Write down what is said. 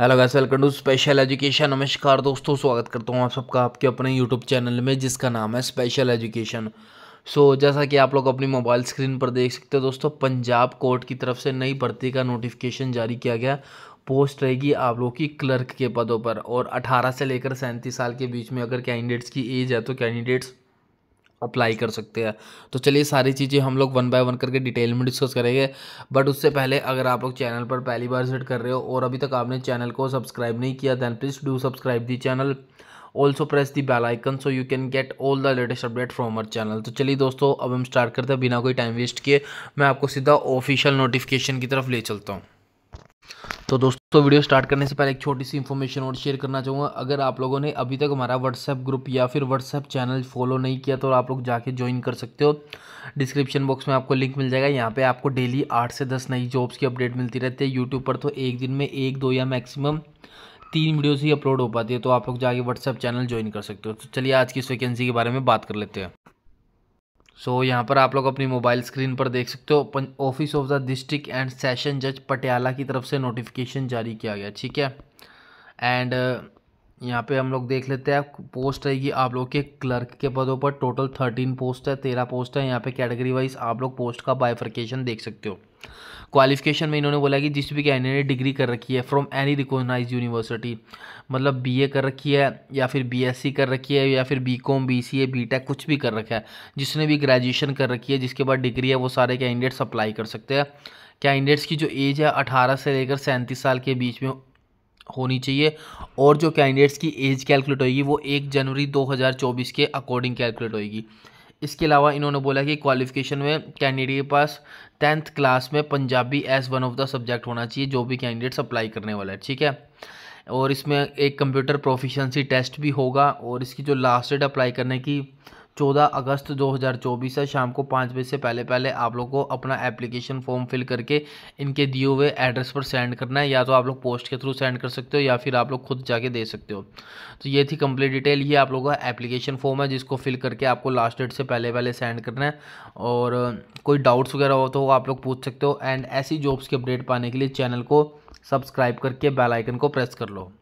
hello guys welcome to special education नमस्कार दोस्तों स्वागत करता हूँ आप सबका आपके अपने यूट्यूब चैनल में जिसका नाम है स्पेशल एजुकेशन सो so, जैसा कि आप लोग अपनी मोबाइल स्क्रीन पर देख सकते हो दोस्तों पंजाब कोर्ट की तरफ से नई भर्ती का नोटिफिकेशन जारी किया गया पोस्ट रहेगी आप लोग की क्लर्क के पदों पर और अठारह से लेकर सैंतीस साल के बीच में अगर कैंडिडेट्स की एज है तो कैंडिडेट्स अप्लाई कर सकते हैं तो चलिए सारी चीज़ें हम लोग वन बाय वन करके डिटेल में डिस्कस करेंगे बट उससे पहले अगर आप लोग चैनल पर पहली बार विजिट कर रहे हो और अभी तक आपने चैनल को सब्सक्राइब नहीं किया then please do subscribe the channel also press the bell icon so you can get all the latest update from our channel तो चलिए दोस्तों अब हम स्टार्ट करते हैं बिना कोई टाइम वेस्ट किए मैं आपको सीधा ऑफिशियल नोटिफिकेशन की तरफ ले चलता हूँ तो दोस्तों तो वीडियो स्टार्ट करने से पहले एक छोटी सी इन्फॉर्मेशन और शेयर करना चाहूँगा अगर आप लोगों ने अभी तक हमारा व्हाट्सएप ग्रुप या फिर व्हाट्सएप चैनल फॉलो नहीं किया तो आप लोग जाके ज्वाइन कर सकते हो डिस्क्रिप्शन बॉक्स में आपको लिंक मिल जाएगा यहाँ पे आपको डेली आठ से दस नई जॉब्स की अपडेट मिलती रहती है यूट्यूब पर तो एक दिन में एक दो या मैक्सिमम तीन वीडियोज़ ही अपलोड हो पाती है तो आप लोग जाके व्हाट्सएप चैनल ज्वाइन कर सकते हो तो चलिए आज की इस वैकेंसी के बारे में बात कर लेते हैं सो so, यहाँ पर आप लोग अपनी मोबाइल स्क्रीन पर देख सकते हो office of the district and session जज पटियाला की तरफ से नोटिफिकेशन जारी किया गया ठीक है एंड uh, यहाँ पे हम लोग देख लेते हैं पोस्ट रहेगी आप लोग के क्लर्क के पदों पर टोटल थर्टीन पोस्ट है तेरह पोस्ट है यहाँ पे कैटेगरी वाइज आप लोग पोस्ट का बाइफर्केशन देख सकते हो क्वालिफिकेशन में इन्होंने बोला कि जिस भी कैंडिडेट डिग्री कर रखी है फ्रॉम एनी रिकोगनाइज यूनिवर्सिटी मतलब बीए कर रखी है या फिर बीएससी कर रखी है या फिर बीकॉम बीसीए बीटेक कुछ भी कर रखा है जिसने भी ग्रेजुएशन कर रखी है जिसके बाद डिग्री है वो सारे कैंडिडेट्स अप्लाई कर सकते हैं कैंडिडेट्स की जो एज है अठारह से लेकर सैंतीस साल के बीच में होनी चाहिए और जो कैंडिडेट्स की एज कैलकुलेट होगी वो एक जनवरी 2024 के अकॉर्डिंग कैलकुलेट होगी इसके अलावा इन्होंने बोला कि क्वालिफिकेशन में कैंडिडेट के पास टेंथ क्लास में Punjabi as one of the subject होना चाहिए जो भी कैंडिडेट्स अप्लाई करने वाला है ठीक है और इसमें एक कंप्यूटर प्रोफिशंसी टेस्ट भी होगा और इसकी जो लास्ट डेट अप्लाई करने की चौदह अगस्त 2024 है शाम को पाँच बजे से पहले पहले आप लोग को अपना एप्लीकेशन फॉर्म फिल करके इनके दिए हुए एड्रेस पर सेंड करना है या तो आप लोग पोस्ट के थ्रू सेंड कर सकते हो या फिर आप लोग खुद जाके दे सकते हो तो ये थी कंप्लीट डिटेल ये आप लोगों का एप्लीकेशन फॉर्म है जिसको फिल करके आपको लास्ट डेट से पहले पहले सेंड करना है और कोई डाउट्स वगैरह हो तो आप लोग पूछ सकते हो एंड ऐसी जॉब्स की अपडेट पाने के लिए चैनल को सब्सक्राइब करके बेल आइकन को प्रेस कर लो